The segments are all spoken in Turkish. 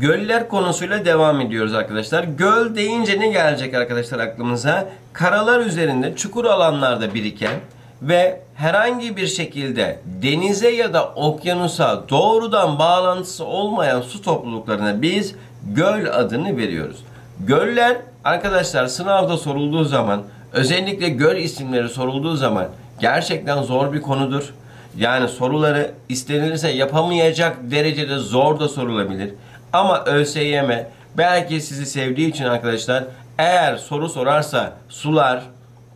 Göller konusuyla devam ediyoruz arkadaşlar. Göl deyince ne gelecek arkadaşlar aklımıza? Karalar üzerinde çukur alanlarda biriken ve herhangi bir şekilde denize ya da okyanusa doğrudan bağlantısı olmayan su topluluklarına biz göl adını veriyoruz. Göller arkadaşlar sınavda sorulduğu zaman özellikle göl isimleri sorulduğu zaman gerçekten zor bir konudur. Yani soruları istenirse yapamayacak derecede zor da sorulabilir. Ama ÖSYM belki sizi sevdiği için arkadaşlar eğer soru sorarsa sular,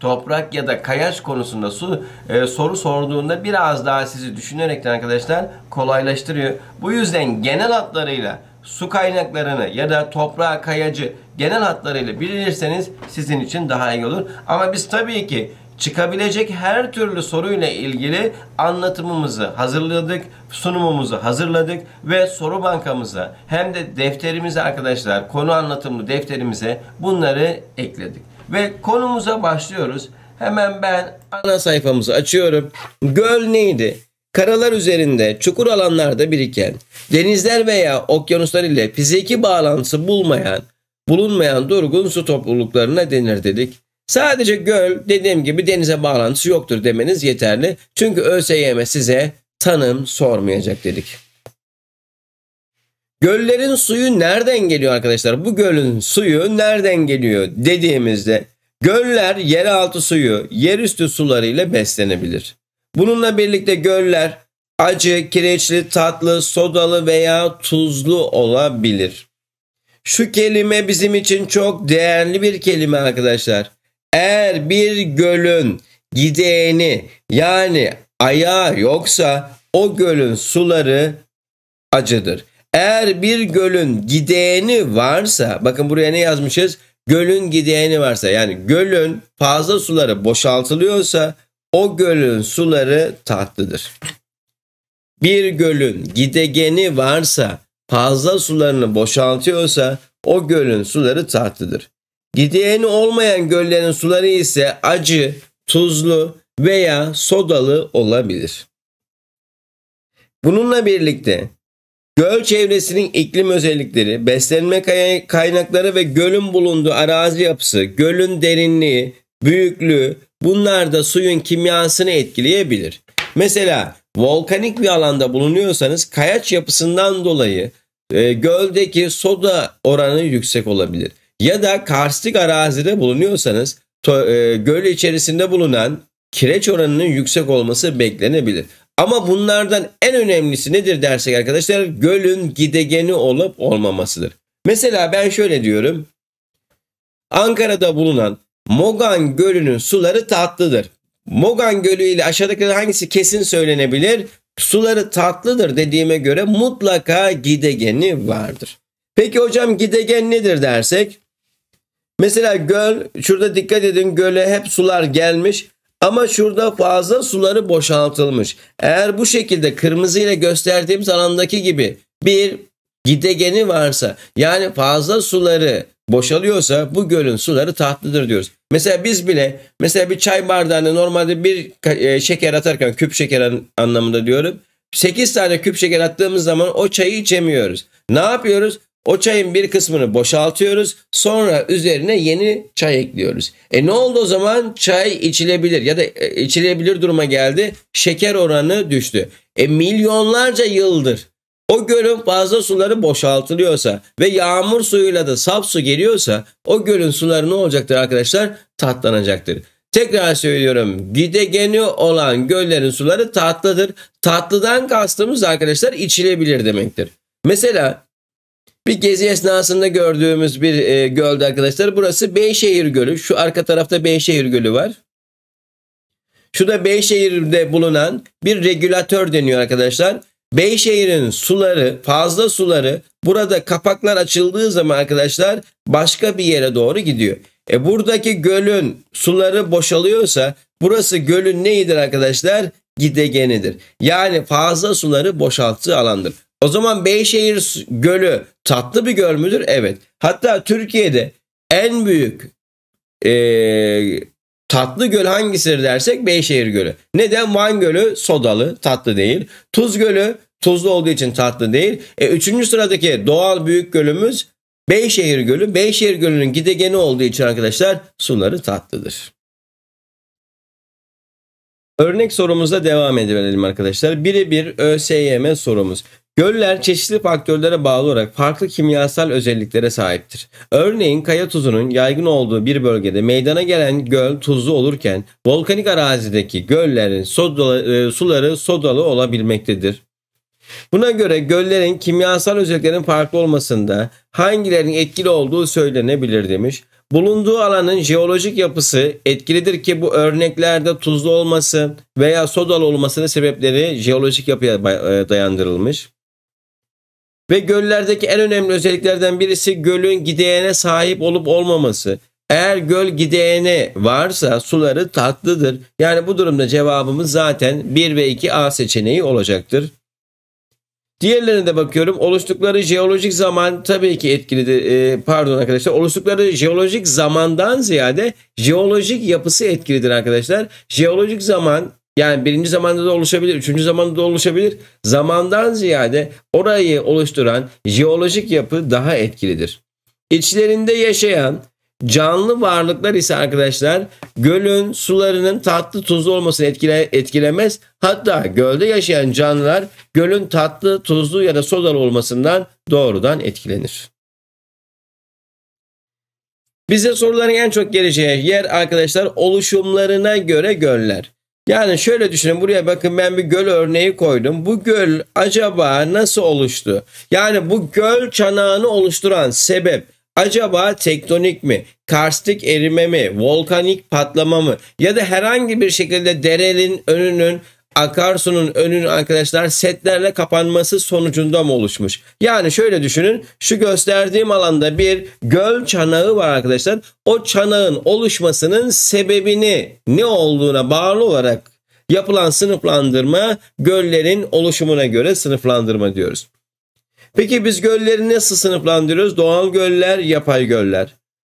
toprak ya da kayaç konusunda su e, soru sorduğunda biraz daha sizi düşünerekten arkadaşlar kolaylaştırıyor. Bu yüzden genel hatlarıyla su kaynaklarını ya da toprağa kayacı genel hatlarıyla bilirseniz sizin için daha iyi olur. Ama biz tabii ki çıkabilecek her türlü soruyla ilgili anlatımımızı hazırladık, sunumumuzu hazırladık ve soru bankamıza hem de defterimize arkadaşlar konu anlatımlı defterimize bunları ekledik. Ve konumuza başlıyoruz. Hemen ben ana sayfamızı açıyorum. Göl neydi? Karalar üzerinde, çukur alanlarda biriken, denizler veya okyanuslar ile fiziki bağlantısı bulmayan, bulunmayan durgun su topluluklarına denir dedik. Sadece göl dediğim gibi denize bağlantısı yoktur demeniz yeterli. Çünkü ÖSYM size tanım sormayacak dedik. Göllerin suyu nereden geliyor arkadaşlar? Bu gölün suyu nereden geliyor dediğimizde göller yeraltı suyu, yerüstü suları ile beslenebilir. Bununla birlikte göller acı, kireçli, tatlı, sodalı veya tuzlu olabilir. Şu kelime bizim için çok değerli bir kelime arkadaşlar. Eğer bir gölün gideğini yani ayağı yoksa o gölün suları acıdır. Eğer bir gölün gideğini varsa bakın buraya ne yazmışız? Gölün gideğini varsa yani gölün fazla suları boşaltılıyorsa o gölün suları tatlıdır. Bir gölün gidegeni varsa fazla sularını boşaltıyorsa o gölün suları tatlıdır. Gideyeni olmayan göllerin suları ise acı, tuzlu veya sodalı olabilir. Bununla birlikte göl çevresinin iklim özellikleri, beslenme kaynakları ve gölün bulunduğu arazi yapısı, gölün derinliği, büyüklüğü bunlar da suyun kimyasını etkileyebilir. Mesela volkanik bir alanda bulunuyorsanız kayaç yapısından dolayı e, göldeki soda oranı yüksek olabilir ya da karstik arazide bulunuyorsanız e, göl içerisinde bulunan kireç oranının yüksek olması beklenebilir. Ama bunlardan en önemlisi nedir dersek arkadaşlar gölün gidegeni olup olmamasıdır. Mesela ben şöyle diyorum. Ankara'da bulunan Mogan Gölü'nün suları tatlıdır. Mogan Gölü ile aşağıdaki hangisi kesin söylenebilir? Suları tatlıdır dediğime göre mutlaka gidegeni vardır. Peki hocam gidegen nedir dersek? Mesela göl şurada dikkat edin göle hep sular gelmiş ama şurada fazla suları boşaltılmış. Eğer bu şekilde kırmızı ile gösterdiğimiz alandaki gibi bir gidegeni varsa yani fazla suları boşalıyorsa bu gölün suları tatlıdır diyoruz. Mesela biz bile mesela bir çay bardağına normalde bir e, şeker atarken küp şeker anlamında diyorum. 8 tane küp şeker attığımız zaman o çayı içemiyoruz. Ne yapıyoruz? O çayın bir kısmını boşaltıyoruz. Sonra üzerine yeni çay ekliyoruz. E ne oldu o zaman? Çay içilebilir ya da e, içilebilir duruma geldi. Şeker oranı düştü. E milyonlarca yıldır o gölün fazla suları boşaltılıyorsa ve yağmur suyuyla da saf su geliyorsa o gölün suları ne olacaktır arkadaşlar? Tatlanacaktır. Tekrar söylüyorum gidegeni olan göllerin suları tatlıdır. Tatlıdan kastımız arkadaşlar içilebilir demektir. Mesela bir gezi esnasında gördüğümüz bir e, göldü arkadaşlar. Burası Beyşehir Gölü. Şu arka tarafta Beyşehir Gölü var. Şu da Beyşehir'de bulunan bir regülatör deniyor arkadaşlar. Beyşehir'in suları, fazla suları burada kapaklar açıldığı zaman arkadaşlar başka bir yere doğru gidiyor. E buradaki gölün suları boşalıyorsa burası gölün neyidir arkadaşlar? Gidegenidir. Yani fazla suları boşalttığı alandır. O zaman Beyşehir Gölü tatlı bir göl müdür? Evet. Hatta Türkiye'de en büyük e, tatlı göl hangisidir dersek Beyşehir Gölü. Neden? Van Gölü sodalı tatlı değil. Tuz Gölü tuzlu olduğu için tatlı değil. E, üçüncü sıradaki doğal büyük gölümüz Beyşehir Gölü. Beyşehir Gölü'nün gidegeni olduğu için arkadaşlar suları tatlıdır. Örnek sorumuzla devam edelim arkadaşlar. Biri bir ÖSYM sorumuz. Göller çeşitli faktörlere bağlı olarak farklı kimyasal özelliklere sahiptir. Örneğin kaya tuzunun yaygın olduğu bir bölgede meydana gelen göl tuzlu olurken volkanik arazideki göllerin sodalı, e, suları sodalı olabilmektedir. Buna göre göllerin kimyasal özelliklerinin farklı olmasında hangilerinin etkili olduğu söylenebilir demiş. Bulunduğu alanın jeolojik yapısı etkilidir ki bu örneklerde tuzlu olması veya sodalı olmasının sebepleri jeolojik yapıya e, dayandırılmış. Ve göllerdeki en önemli özelliklerden birisi gölün gideğene sahip olup olmaması. Eğer göl gideğene varsa suları tatlıdır. Yani bu durumda cevabımız zaten 1 ve 2 A seçeneği olacaktır. Diğerlerine de bakıyorum. Oluştukları jeolojik zaman tabii ki etkilidir. E, pardon arkadaşlar. Oluştukları jeolojik zamandan ziyade jeolojik yapısı etkilidir arkadaşlar. Jeolojik zaman yani birinci zamanda da oluşabilir, üçüncü zamanda da oluşabilir. Zamandan ziyade orayı oluşturan jeolojik yapı daha etkilidir. İçlerinde yaşayan canlı varlıklar ise arkadaşlar gölün sularının tatlı tuzlu olmasını etkile, etkilemez. Hatta gölde yaşayan canlılar gölün tatlı tuzlu ya da sodalı olmasından doğrudan etkilenir. Bize soruların en çok geleceği yer arkadaşlar oluşumlarına göre göller. Yani şöyle düşünün buraya bakın ben bir göl örneği koydum. Bu göl acaba nasıl oluştu? Yani bu göl çanağını oluşturan sebep acaba tektonik mi? Karstik erime mi? Volkanik patlama mı? Ya da herhangi bir şekilde derenin önünün akarsunun önün arkadaşlar setlerle kapanması sonucunda mı oluşmuş? Yani şöyle düşünün şu gösterdiğim alanda bir göl çanağı var arkadaşlar. O çanağın oluşmasının sebebini ne olduğuna bağlı olarak yapılan sınıflandırma göllerin oluşumuna göre sınıflandırma diyoruz. Peki biz gölleri nasıl sınıflandırıyoruz? Doğal göller, yapay göller.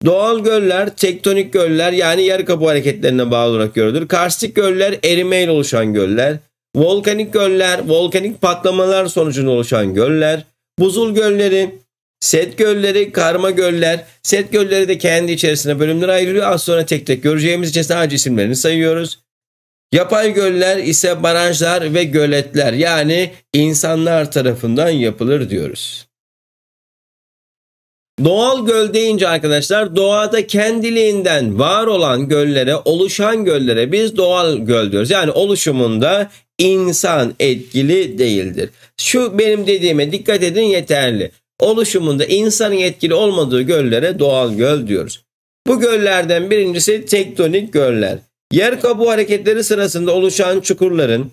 Doğal göller, tektonik göller yani yer kabuğu hareketlerine bağlı olarak görülür. Karstik göller, erimeyle oluşan göller. Volkanik göller, volkanik patlamalar sonucunda oluşan göller. Buzul gölleri, set gölleri, karma göller. Set gölleri de kendi içerisine bölümlere ayrılıyor. Az sonra tek tek göreceğimiz için sadece isimlerini sayıyoruz. Yapay göller ise barajlar ve göletler yani insanlar tarafından yapılır diyoruz. Doğal göl deyince arkadaşlar doğada kendiliğinden var olan göllere, oluşan göllere biz doğal göl diyoruz. Yani oluşumunda insan etkili değildir. Şu benim dediğime dikkat edin yeterli. Oluşumunda insanın etkili olmadığı göllere doğal göl diyoruz. Bu göllerden birincisi tektonik göller. Yer kabuğu hareketleri sırasında oluşan çukurların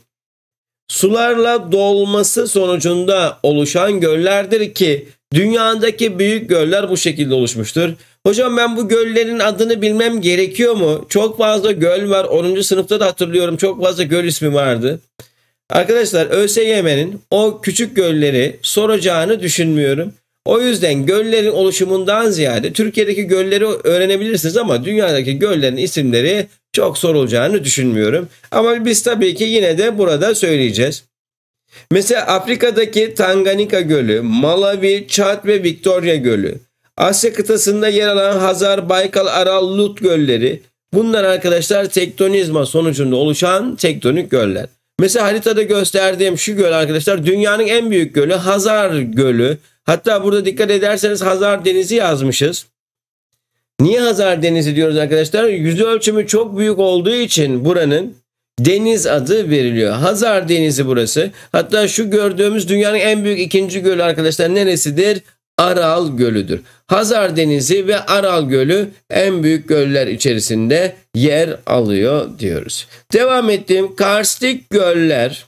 sularla dolması sonucunda oluşan göllerdir ki Dünyadaki büyük göller bu şekilde oluşmuştur. Hocam ben bu göllerin adını bilmem gerekiyor mu? Çok fazla göl var. 10. sınıfta da hatırlıyorum çok fazla göl ismi vardı. Arkadaşlar ÖSYM'nin o küçük gölleri soracağını düşünmüyorum. O yüzden göllerin oluşumundan ziyade Türkiye'deki gölleri öğrenebilirsiniz ama dünyadaki göllerin isimleri çok sorulacağını düşünmüyorum. Ama biz tabii ki yine de burada söyleyeceğiz. Mesela Afrika'daki Tanganyika Gölü, Malawi, Çat ve Victoria Gölü, Asya kıtasında yer alan Hazar, Baykal, Aral, Lut gölleri bunlar arkadaşlar tektonizma sonucunda oluşan tektonik göller. Mesela haritada gösterdiğim şu göl arkadaşlar dünyanın en büyük gölü Hazar Gölü. Hatta burada dikkat ederseniz Hazar Denizi yazmışız. Niye Hazar Denizi diyoruz arkadaşlar? Yüz ölçümü çok büyük olduğu için buranın deniz adı veriliyor. Hazar Denizi burası. Hatta şu gördüğümüz dünyanın en büyük ikinci gölü arkadaşlar neresidir? Aral Gölü'dür. Hazar Denizi ve Aral Gölü en büyük göller içerisinde yer alıyor diyoruz. Devam ettiğim karstik göller.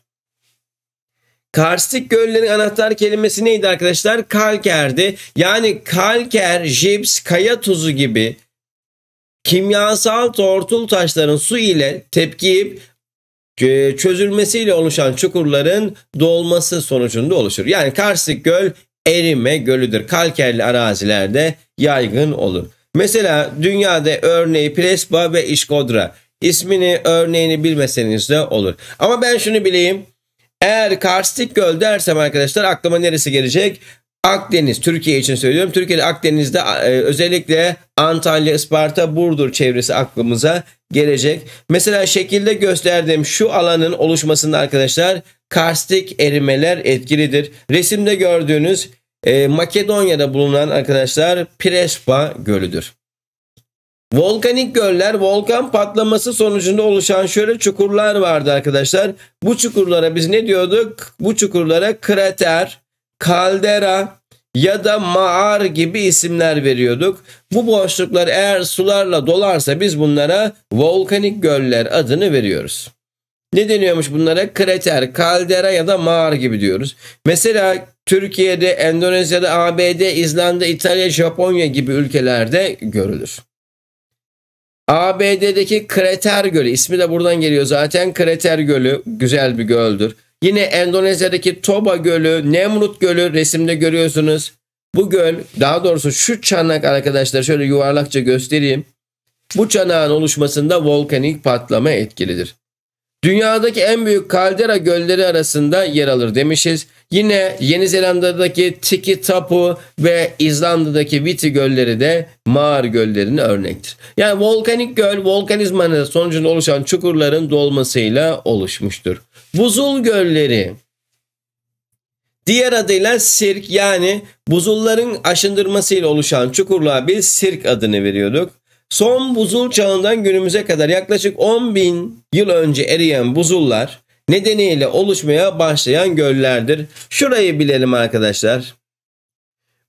Karstik göllerin anahtar kelimesi neydi arkadaşlar? Kalkerdi. Yani kalker, jips, kaya tuzu gibi kimyasal tortul taşların su ile tepkiyip ee, çözülmesiyle oluşan çukurların dolması sonucunda oluşur. Yani karstik göl erime gölüdür. Kalkerli arazilerde yaygın olur. Mesela dünyada örneği Prespa ve İşkodra. ismini örneğini bilmeseniz de olur. Ama ben şunu bileyim. Eğer karstik göl dersem arkadaşlar aklıma neresi gelecek? Akdeniz Türkiye için söylüyorum. Türkiye'de Akdeniz'de e, özellikle Antalya, Isparta, Burdur çevresi aklımıza gelecek. Mesela şekilde gösterdiğim şu alanın oluşmasında arkadaşlar karstik erimeler etkilidir. Resimde gördüğünüz e, Makedonya'da bulunan arkadaşlar Prespa Gölü'dür. Volkanik göller volkan patlaması sonucunda oluşan şöyle çukurlar vardı arkadaşlar. Bu çukurlara biz ne diyorduk? Bu çukurlara krater, kaldera, ya da mağar gibi isimler veriyorduk. Bu boşluklar eğer sularla dolarsa biz bunlara volkanik göller adını veriyoruz. Ne deniyormuş bunlara? Krater, kaldera ya da mağar gibi diyoruz. Mesela Türkiye'de, Endonezya'da, ABD, İzlanda, İtalya, Japonya gibi ülkelerde görülür. ABD'deki Krater Gölü, ismi de buradan geliyor zaten. Krater Gölü güzel bir göldür. Yine Endonezya'daki Toba Gölü, Nemrut Gölü resimde görüyorsunuz. Bu göl daha doğrusu şu çanak arkadaşlar şöyle yuvarlakça göstereyim. Bu çanağın oluşmasında volkanik patlama etkilidir. Dünyadaki en büyük kaldera gölleri arasında yer alır demişiz. Yine Yeni Zelanda'daki Tiki Tapu ve İzlanda'daki Viti gölleri de Mağar göllerinin örnektir. Yani volkanik göl volkanizmanın sonucunda oluşan çukurların dolmasıyla oluşmuştur. Buzul gölleri. Diğer adıyla sirk yani buzulların aşındırmasıyla oluşan çukurluğa biz sirk adını veriyorduk. Son buzul çağından günümüze kadar yaklaşık 10 bin yıl önce eriyen buzullar nedeniyle oluşmaya başlayan göllerdir. Şurayı bilelim arkadaşlar.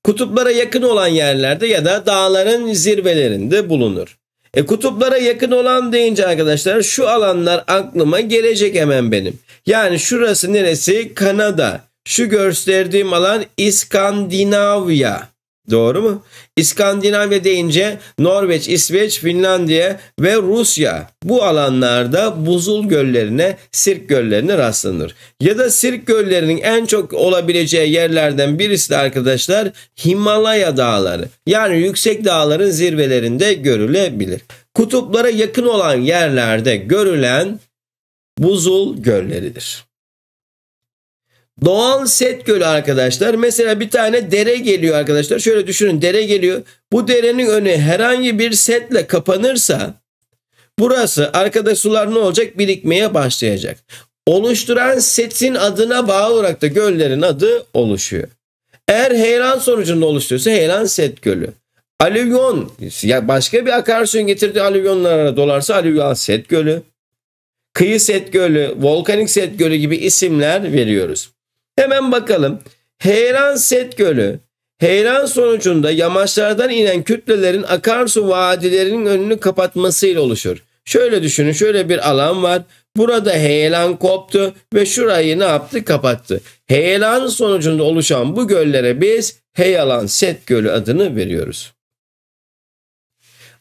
Kutuplara yakın olan yerlerde ya da dağların zirvelerinde bulunur. E kutuplara yakın olan deyince arkadaşlar şu alanlar aklıma gelecek hemen benim. Yani şurası neresi? Kanada. Şu gösterdiğim alan İskandinavya. Doğru mu? İskandinavya deyince Norveç, İsveç, Finlandiya ve Rusya bu alanlarda buzul göllerine, sirk göllerine rastlanır. Ya da sirk göllerinin en çok olabileceği yerlerden birisi de arkadaşlar Himalaya dağları. Yani yüksek dağların zirvelerinde görülebilir. Kutuplara yakın olan yerlerde görülen buzul gölleridir. Doğal set gölü arkadaşlar. Mesela bir tane dere geliyor arkadaşlar. Şöyle düşünün dere geliyor. Bu derenin önü herhangi bir setle kapanırsa burası arkada sular ne olacak? Birikmeye başlayacak. Oluşturan setin adına bağlı olarak da göllerin adı oluşuyor. Eğer heyelan sonucunda oluşuyorsa heyelan set gölü. Alüvyon ya başka bir akarsuyun getirdiği alüvyonlara dolarsa alüvyal set gölü. Kıyı set gölü, volkanik set gölü gibi isimler veriyoruz. Hemen bakalım. Heyran Set Gölü. Heyran sonucunda yamaçlardan inen kütlelerin akarsu vadilerinin önünü kapatmasıyla oluşur. Şöyle düşünün şöyle bir alan var. Burada heyelan koptu ve şurayı ne yaptı? Kapattı. Heyelan sonucunda oluşan bu göllere biz Heyelan Set Gölü adını veriyoruz.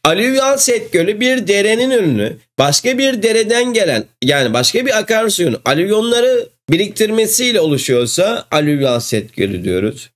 Alüvyal Set Gölü bir derenin önünü başka bir dereden gelen yani başka bir akarsuyun alüvyonları biriktirmesiyle oluşuyorsa alüvyal set gölü diyoruz.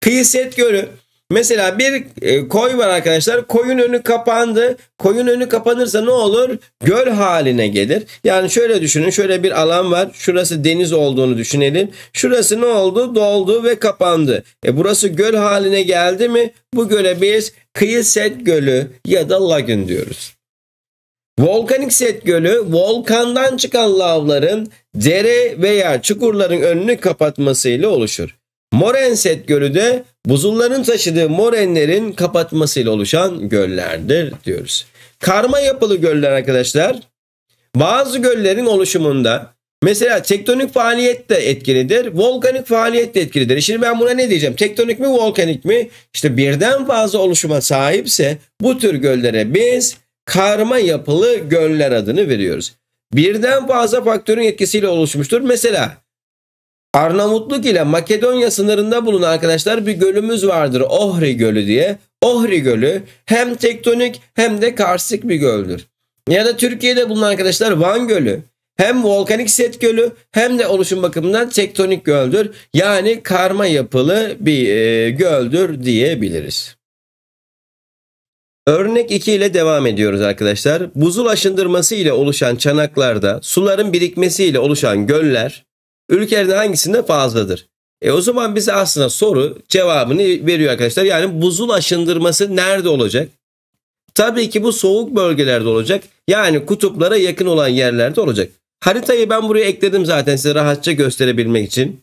Kıyı set gölü Mesela bir e, koy var arkadaşlar. Koyun önü kapandı. Koyun önü kapanırsa ne olur? Göl haline gelir. Yani şöyle düşünün. Şöyle bir alan var. Şurası deniz olduğunu düşünelim. Şurası ne oldu? Doldu ve kapandı. E burası göl haline geldi mi? Bu göle biz kıyı set gölü ya da lagün diyoruz. Volkanik set gölü volkandan çıkan lavların dere veya çukurların önünü kapatmasıyla oluşur. Moren set gölü de buzulların taşıdığı morenlerin kapatmasıyla oluşan göllerdir diyoruz. Karma yapılı göller arkadaşlar bazı göllerin oluşumunda mesela tektonik faaliyet de etkilidir, volkanik faaliyet de etkilidir. E şimdi ben buna ne diyeceğim? Tektonik mi, volkanik mi? İşte birden fazla oluşuma sahipse bu tür göllere biz karma yapılı göller adını veriyoruz. Birden fazla faktörün etkisiyle oluşmuştur. Mesela Arnavutluk ile Makedonya sınırında bulunan arkadaşlar bir gölümüz vardır. Ohri Gölü diye. Ohri Gölü hem tektonik hem de karstik bir göldür. Ya da Türkiye'de bulunan arkadaşlar Van Gölü. Hem volkanik set gölü hem de oluşum bakımından tektonik göldür. Yani karma yapılı bir e, göldür diyebiliriz. Örnek 2 ile devam ediyoruz arkadaşlar. Buzul aşındırması ile oluşan çanaklarda suların birikmesi ile oluşan göller ülkelerin hangisinde fazladır? E o zaman bize aslında soru cevabını veriyor arkadaşlar. Yani buzul aşındırması nerede olacak? Tabii ki bu soğuk bölgelerde olacak. Yani kutuplara yakın olan yerlerde olacak. Haritayı ben buraya ekledim zaten size rahatça gösterebilmek için.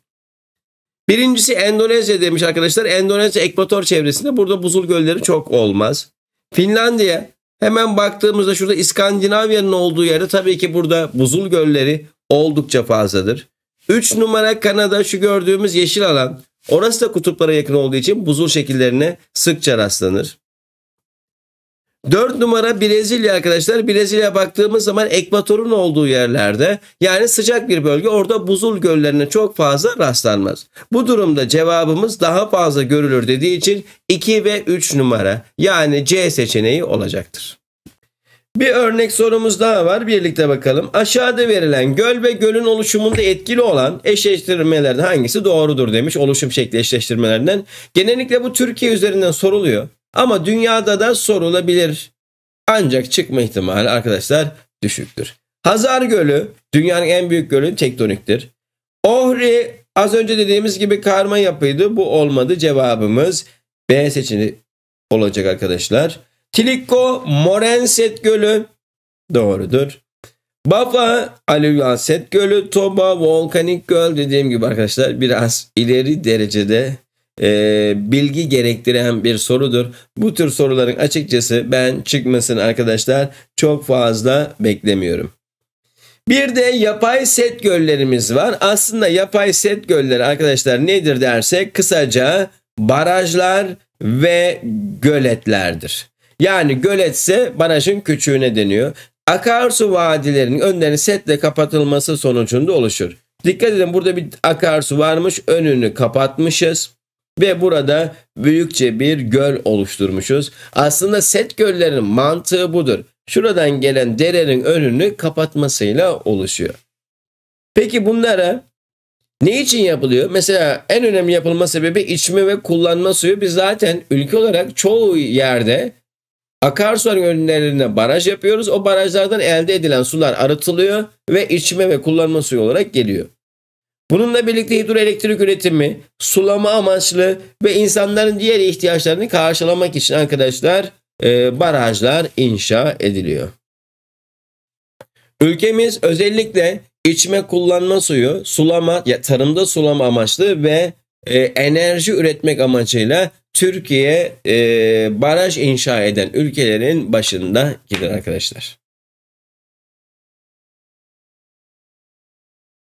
Birincisi Endonezya demiş arkadaşlar. Endonezya ekvator çevresinde burada buzul gölleri çok olmaz. Finlandiya hemen baktığımızda şurada İskandinavya'nın olduğu yerde tabii ki burada buzul gölleri oldukça fazladır. 3 numara Kanada şu gördüğümüz yeşil alan. Orası da kutuplara yakın olduğu için buzul şekillerine sıkça rastlanır. 4 numara Brezilya arkadaşlar. Brezilya baktığımız zaman ekvatorun olduğu yerlerde yani sıcak bir bölge orada buzul göllerine çok fazla rastlanmaz. Bu durumda cevabımız daha fazla görülür dediği için 2 ve 3 numara yani C seçeneği olacaktır. Bir örnek sorumuz daha var. Birlikte bakalım. Aşağıda verilen göl ve gölün oluşumunda etkili olan eşleştirmelerden hangisi doğrudur demiş. Oluşum şekli eşleştirmelerinden. Genellikle bu Türkiye üzerinden soruluyor. Ama dünyada da sorulabilir. Ancak çıkma ihtimali arkadaşlar düşüktür. Hazar Gölü dünyanın en büyük gölü tektoniktir. Ohri az önce dediğimiz gibi karma yapıydı. Bu olmadı. Cevabımız B seçeneği olacak arkadaşlar. Tilikko Morenset Gölü doğrudur. Bafa Alüyaset Gölü, Toba Volkanik Göl dediğim gibi arkadaşlar biraz ileri derecede e, bilgi gerektiren bir sorudur. Bu tür soruların açıkçası ben çıkmasını arkadaşlar çok fazla beklemiyorum. Bir de yapay set göllerimiz var. Aslında yapay set gölleri arkadaşlar nedir dersek kısaca barajlar ve göletlerdir. Yani göletse barajın küçüğüne deniyor. Akarsu vadilerinin önlerinin setle kapatılması sonucunda oluşur. Dikkat edin burada bir akarsu varmış önünü kapatmışız ve burada büyükçe bir göl oluşturmuşuz. Aslında set göllerin mantığı budur. Şuradan gelen derenin önünü kapatmasıyla oluşuyor. Peki bunlara ne için yapılıyor? Mesela en önemli yapılma sebebi içme ve kullanma suyu. Biz zaten ülke olarak çoğu yerde akarsu önlerine baraj yapıyoruz. O barajlardan elde edilen sular arıtılıyor ve içme ve kullanma suyu olarak geliyor. Bununla birlikte hidroelektrik üretimi, sulama amaçlı ve insanların diğer ihtiyaçlarını karşılamak için arkadaşlar e, barajlar inşa ediliyor. Ülkemiz özellikle içme kullanma suyu, sulama, ya tarımda sulama amaçlı ve e, enerji üretmek amacıyla Türkiye e, baraj inşa eden ülkelerin başında gider arkadaşlar.